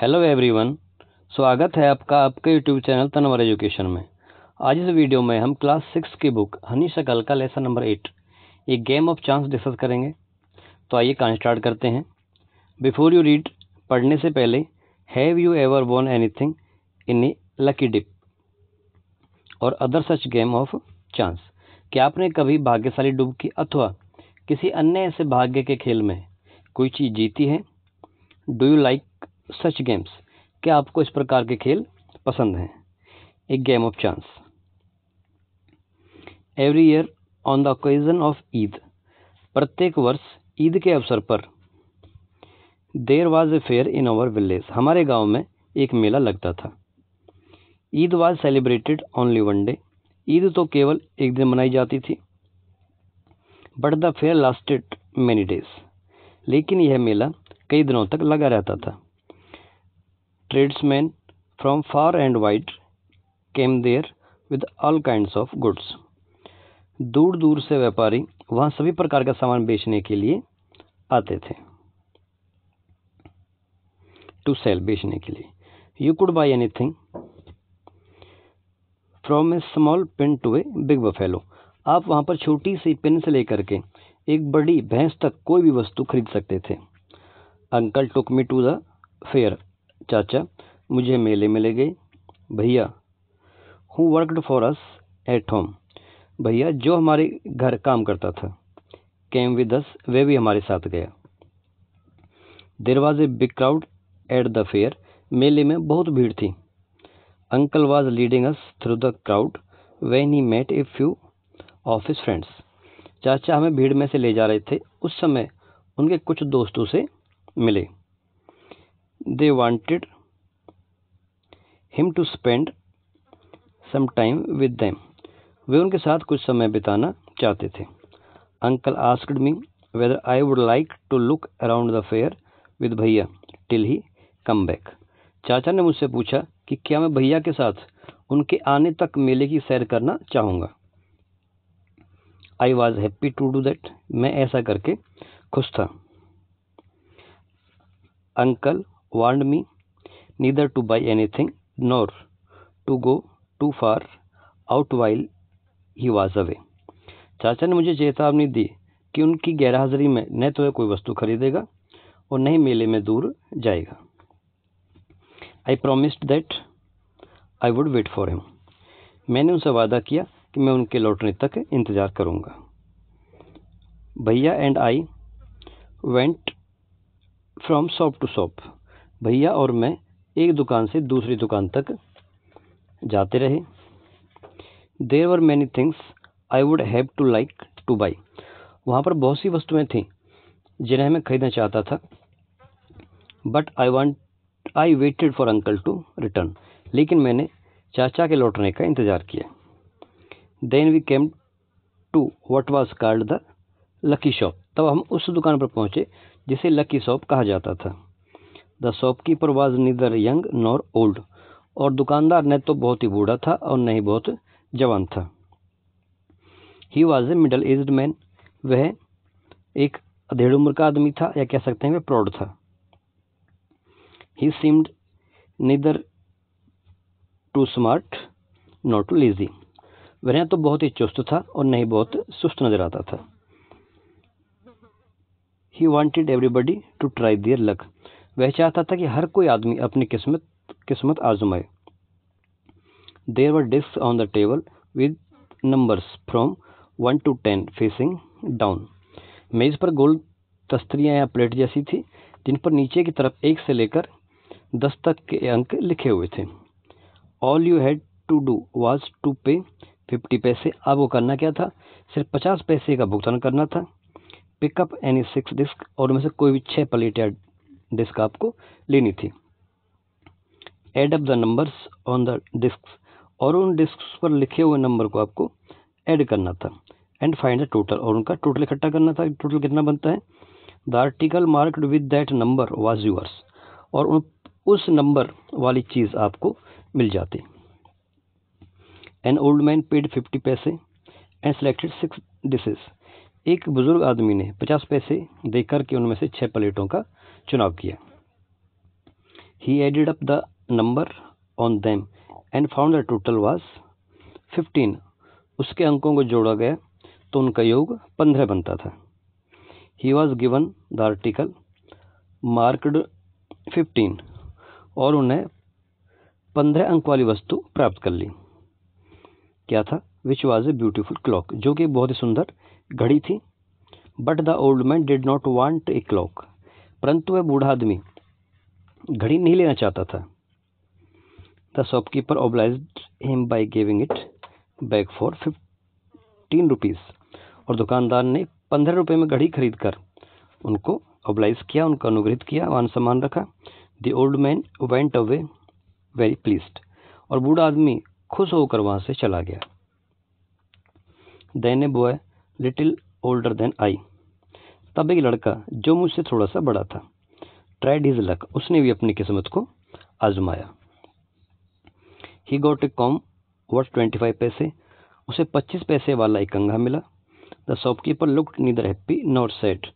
Hello everyone स्वागत है आपका आपके यूट्यूब चैनल तनवर एजुकेशन में आज इस वीडियो में हम क्लास सिक्स की बुक हनी शकल का लेसन नंबर एट ये गेम ऑफ चांस डिस्कस करेंगे तो आइए कहाँ स्टार्ट करते हैं बिफोर यू रीड पढ़ने से पहले have you ever won anything in a lucky dip or other such game of chance क्या आपने कभी भाग्यशाली डुबकी अथवा किसी अन्य ऐसे भाग्य के खेल में कोई चीज़ जीती है do you like such games क्या आपको इस प्रकार के खेल पसंद हैं a game of chance every year on the occasion of Eid प्रत्येक वर्ष ईद के अवसर पर there was a fair in our village हमारे गांव में एक मेला लगता था Eid was celebrated only one day Eid तो केवल एक दिन मनाई जाती थी but the fair lasted many days लेकिन यह मेला कई दिनों तक लगा रहता था tradesmen from far and wide came there with all kinds of goods. दूर दूर से व्यापारी वहाँ सभी प्रकार का सामान बेचने के लिए आते थे टू सेल बेचने के लिए you could buy anything from a small pen to a big buffalo आप वहाँ पर छोटी सी पिन से लेकर के एक बड़ी भैंस तक कोई भी वस्तु खरीद सकते थे uncle took me to the fair चाचा मुझे मेले में ले गए भैया who worked for us at home भैया जो हमारे घर काम करता था केम विद अस वे भी हमारे साथ गया there was a big crowd at the fair मेले में बहुत भीड़ थी uncle was leading us through the crowd when he met a few office friends चाचा हमें भीड़ में से ले जा रहे थे उस समय उनके कुछ दोस्तों से मिले they wanted him to spend some time with them. वे उनके साथ कुछ समय बिताना चाहते थे uncle asked me whether I would like to look around the fair with bhaiya till he come back चाचा ने मुझसे पूछा कि क्या मैं भैया के साथ उनके आने तक मेले की सैर करना चाहूँगा I was happy to do that मैं ऐसा करके खुश था uncle warned me neither to buy anything nor to go too far out while he was away. चाचा ने मुझे चेतावनी दी कि उनकी गैरहाजिरी में न तो वह कोई वस्तु खरीदेगा और न ही मेले में दूर जाएगा I promised that I would wait for him मैंने उनसे वादा किया कि मैं उनके लौटने तक इंतज़ार करूँगा bhaiya and I went from shop to shop भैया और मैं एक दुकान से दूसरी दुकान तक जाते रहे there were many things I would have to like to buy वहाँ पर बहुत सी वस्तुएं थीं जिन्हें मैं खरीदना चाहता था but I want I waited for uncle to return लेकिन मैंने चाचा के लौटने का इंतज़ार किया then we came to what was called the lucky shop तब हम उस दुकान पर पहुँचे जिसे लकी शॉप कहा जाता था the shopkeeper was neither young nor old और दुकानदार न तो बहुत ही बूढ़ा था और न ही बहुत जवान था he was a middle aged man वह एक अधेड़ उम्र का आदमी था या कह सकते हैं वह प्रौढ़ था he seemed neither too smart not too lazy वह तो बहुत ही चुस्त था और न ही बहुत सुस्त नजर आता था he wanted everybody to try their luck वह चाहता था कि हर कोई आदमी अपनी किस्मत किस्मत आजमाए there were disc on the table with numbers from one to ten facing down मेज़ पर गोल तस्तरियाँ या प्लेट जैसी थी जिन पर नीचे की तरफ एक से लेकर दस तक के अंक लिखे हुए थे all you had to do was to pay fifty paise अब वो करना क्या था सिर्फ पचास पैसे का भुगतान करना था पिकअप एनी सिक्स डिस्क और उनमें से कोई भी छः प्लेट या डिस्क आपको लेनी थी add up the numbers on the disc और उन डिस्क पर लिखे हुए नंबर को आपको ऐड करना था एंड फाइंड द टोटल और उनका टोटल इकट्ठा करना था टोटल कितना बनता है the article marked with that number was yours और उन उस नंबर वाली चीज़ आपको मिल जाती an old man paid fifty paise and selected six dishes एक बुज़ुर्ग आदमी ने पचास पैसे देकर के उनमें से छः प्लेटों का चुनाव किया he added up the numbers on them and found the total was fifteen उसके अंकों को जोड़ा गया तो उनका योग पंद्रह बनता था he was given the article marked fifteen और उन्हें पंद्रह अंक वाली वस्तु प्राप्त कर ली क्या था which was a beautiful clock जो कि बहुत ही सुंदर घड़ी थी but the old man did not want a clock परंतु वह बूढ़ा आदमी घड़ी नहीं लेना चाहता था the shopkeeper obliged him by giving it back for fifteen rupees और दुकानदार ने पंद्रह रुपये में घड़ी खरीद कर उनको ओबलाइज किया उनका अनुग्रहित किया मान सम्मान रखा the old man went away very pleased और बूढ़ा आदमी खुश होकर वहाँ से चला गया then a boy little older than I तब एक लड़का जो मुझसे थोड़ा सा बड़ा था ट्राइड इज लक उसने भी अपनी किस्मत को आजमाया he got a comb worth twenty five paise उसे पच्चीस पैसे वाला एक कंघा मिला the shopkeeper look neither happy not sad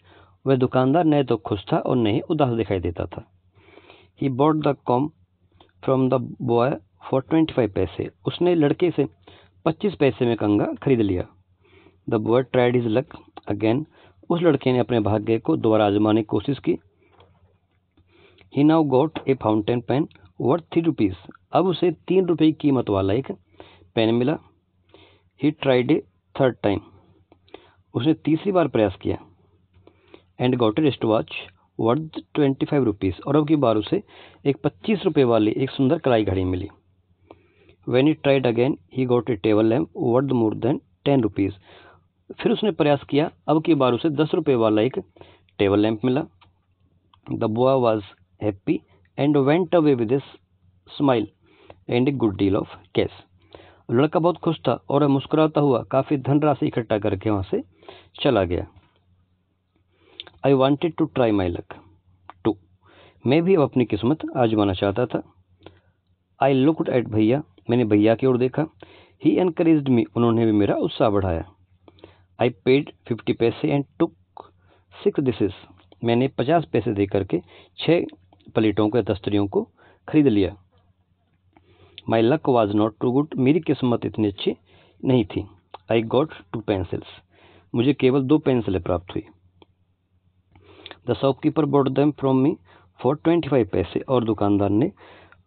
वह दुकानदार न तो खुश था और न ही उदास दिखाई देता था he bought the comb from the boy for twenty five paise उसने लड़के से पच्चीस पैसे में कंघा खरीद लिया the boy tried his luck again उस लड़के ने अपने भाग्य को दोबारा आजमाने की कोशिश की he now got a fountain pen worth three rupees अब उसे तीन रुपये की कीमत वाला एक पेन मिला he tried a third time उसने तीसरी बार प्रयास किया and got a wrist watch worth twenty five rupees और अब की बार उसे एक पच्चीस रुपये वाली एक सुंदर कलाई घड़ी मिली when he tried again he got a table lamp worth more than ten rupees फिर उसने प्रयास किया अब की बार उसे दस रुपये वाला एक टेबल लैंप मिला the boy was happy and went away with smile and a good deal of cash लड़का बहुत खुश था और मुस्कुराता हुआ काफ़ी धनराशि इकट्ठा करके वहाँ से चला गया I wanted to try my luck too मैं भी अब अपनी किस्मत आजमाना चाहता था आई लुकड एट भैया मैंने भैया की ओर देखा ही एनकरेज मी उन्होंने भी मेरा उत्साह बढ़ाया I paid fifty paise and took six dishes मैंने पचास पैसे दे करके छः प्लेटों के दस्तरियों को खरीद लिया my luck was not too good मेरी किस्मत इतनी अच्छी नहीं थी आई गॉट टू पेंसिल्स मुझे केवल दो पेंसिलें प्राप्त हुई the shopkeeper bought them from me for twenty five paise और दुकानदार ने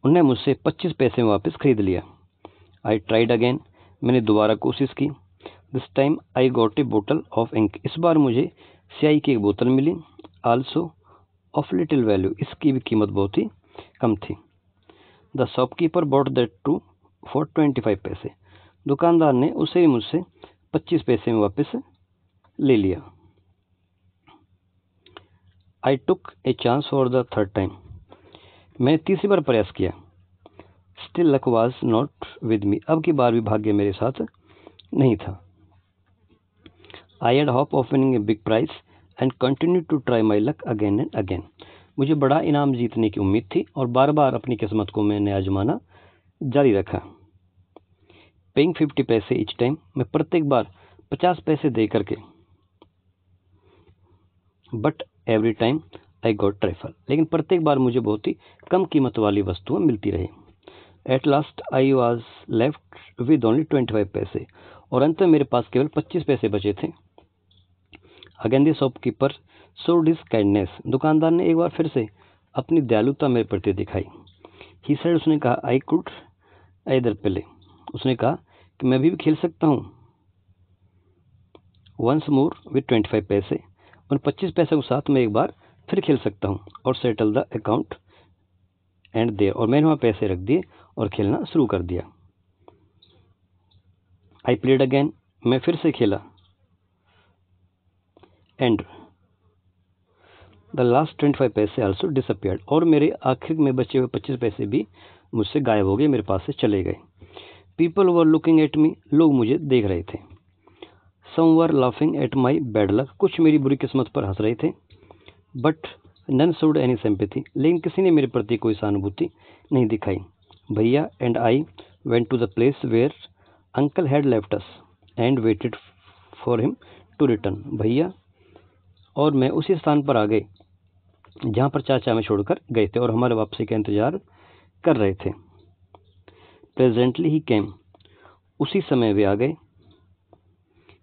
उन्हें मुझसे पच्चीस पैसे में वापस खरीद लिया आई ट्राइड अगेन मैंने दोबारा कोशिश की this time I got a bottle of ink इस बार मुझे स्याही की एक बोतल मिली आल्सो ऑफ लिटिल वैल्यू इसकी भी कीमत बहुत ही कम थी the shopkeeper bought that too for twenty five paise दुकानदार ने उसे ही मुझसे पच्चीस पैसे में वापस ले लिया I took a chance for the third time मैं तीसरी बार प्रयास किया still luck was not with me अब की बार भी भाग्य मेरे साथ नहीं था I had hope of winning a big prize and continue to try my luck again and again मुझे बड़ा इनाम जीतने की उम्मीद थी और बार बार अपनी किस्मत को मैंने आजमाना जारी रखा paying fifty paise each time मैं प्रत्येक बार पचास पैसे दे करके but every time I got trifle लेकिन प्रत्येक बार मुझे बहुत ही कम कीमत वाली वस्तुएं मिलती रही at last I was left with only twenty five paise और अंत में मेरे पास केवल पच्चीस पैसे बचे थे again the shopkeeper showed this kindness दुकानदार ने एक बार फिर से अपनी दयालुता मेरे प्रति दिखाई ही सर उसने कहा आई कुड आई दर पहले उसने कहा कि मैं अभी भी खेल सकता हूँ once more with twenty five paise उन पच्चीस पैसे के साथ मैं एक बार फिर खेल सकता हूँ और settle the account and there और मैंने वहाँ पैसे रख दिए और खेलना शुरू कर दिया आई प्लेड अगेन मैं फिर से खेला and the last twenty five paise also disappeared और मेरे आखिर में बचे हुए पच्चीस पैसे भी मुझसे गायब हो गए मेरे पास से चले गए people were looking at me लोग मुझे देख रहे थे some were laughing at my bad luck कुछ मेरी बुरी किस्मत पर हंस रहे थे but none showed any sympathy लेकिन किसी ने मेरे प्रति कोई सहानुभूति नहीं दिखाई Bhaiya and I went to the place where uncle had left and waited for him to return भैया और मैं उसी स्थान पर आ गए जहाँ पर चाचा हमें छोड़कर गए थे और हमारे वापसी का इंतज़ार कर रहे थे प्रेजेंटली ही कैम उसी समय वे आ गए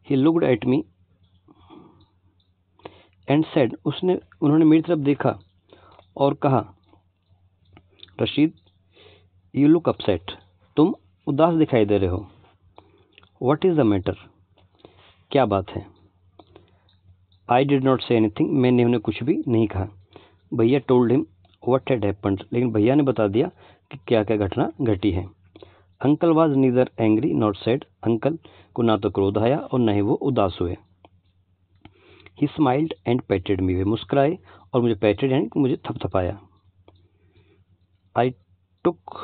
he looked at me and said उसने उन्होंने मेरी तरफ देखा और कहा रशीद यू लुक अपसेट तुम उदास दिखाई दे रहे हो वट इज़ द मैटर क्या बात है I did not say anything मैंने उन्हें कुछ भी नहीं कहा Bhaiya told him what had happen लेकिन भैया ने बता दिया कि क्या क्या घटना घटी है uncle was neither angry not sad uncle को ना तो क्रोध आया और न ही वो उदास हुए ही स्माइल्ड एंड पैटेड मी वे मुस्कराए और मुझे पैटेड एंड मुझे थपथपाया I took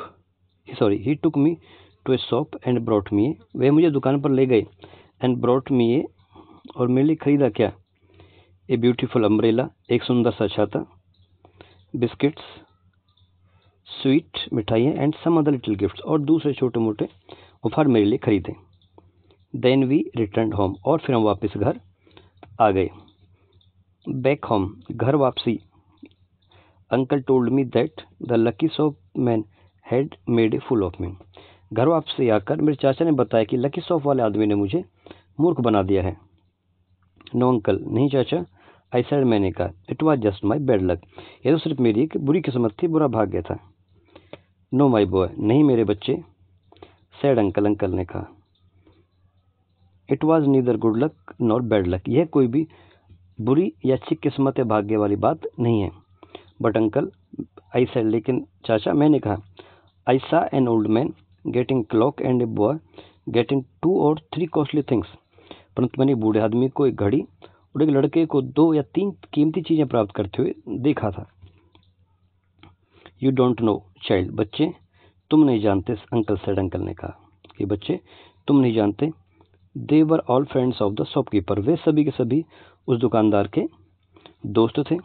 sorry he took me to a shop and brought me वह मुझे दुकान पर ले गए एंड ब्रॉट मी और मेरे लिए खरीदा क्या ए ब्यूटीफुल अम्ब्रेला एक सुंदर सा छाता बिस्किट्स स्वीट मिठाइयाँ and some other little gifts और दूसरे छोटे मोटे उपहार मेरे लिए खरीदे देन वी रिटर्न होम और फिर हम वापस घर आ गए बैक होम घर वापसी uncle told me that the lucky shop man had made a fool of me घर वापसी आकर मेरे चाचा ने बताया कि लकी सॉप वाले आदमी ने मुझे मूर्ख बना दिया है नो अंकल नहीं चाचा आई सैड मैंने कहा it was just my bad luck ये तो सिर्फ मेरी एक बुरी किस्मत थी बुरा भाग्य था नो माई बॉय नहीं मेरे बच्चे सैड अंकल अंकल ने कहा it was neither good luck nor bad luck यह कोई भी बुरी या अच्छी किस्मत या भाग्य वाली बात नहीं है बट अंकल आई सैड लेकिन चाचा मैंने कहा I saw an old man getting clock and a boy getting two or three costly things परंतु मैंने बूढ़े आदमी को एक घड़ी और एक लड़के को दो या तीन कीमती चीज़ें प्राप्त करते हुए देखा था यू डोंट नो चाइल्ड बच्चे तुम नहीं जानते अंकल सेड अंकल ने कहा कि बच्चे तुम नहीं जानते they were all friends of the shopkeeper वे सभी के सभी उस दुकानदार के दोस्त थे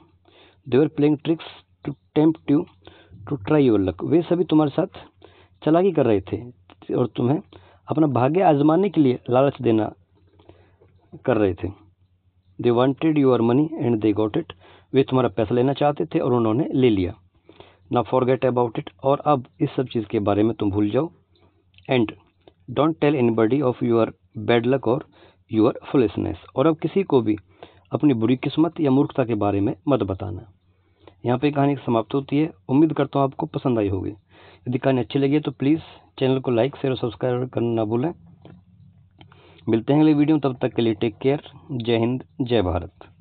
they were playing tricks to tempt you to try your luck वे सभी तुम्हारे साथ चलाकी कर रहे थे और तुम्हें अपना भाग्य आजमाने के लिए लालच देना कर रहे थे they wanted your money and they got it वे तुम्हारा पैसा लेना चाहते थे और उन्होंने ले लिया ना फॉरगेट अबाउट इट और अब इस सब चीज़ के बारे में तुम भूल जाओ and don't tell anybody of your bad luck or your foolishness और अब किसी को भी अपनी बुरी किस्मत या मूर्खता के बारे में मत बताना यहाँ पे कहानी समाप्त होती है उम्मीद करता हूँ आपको पसंद आई होगी यदि कहानी अच्छी लगी है तो प्लीज़ चैनल को लाइक शेयर और सब्सक्राइब करना ना भूलें मिलते हैं अगले वीडियो में तब तक के लिए टेक केयर जय हिंद जय भारत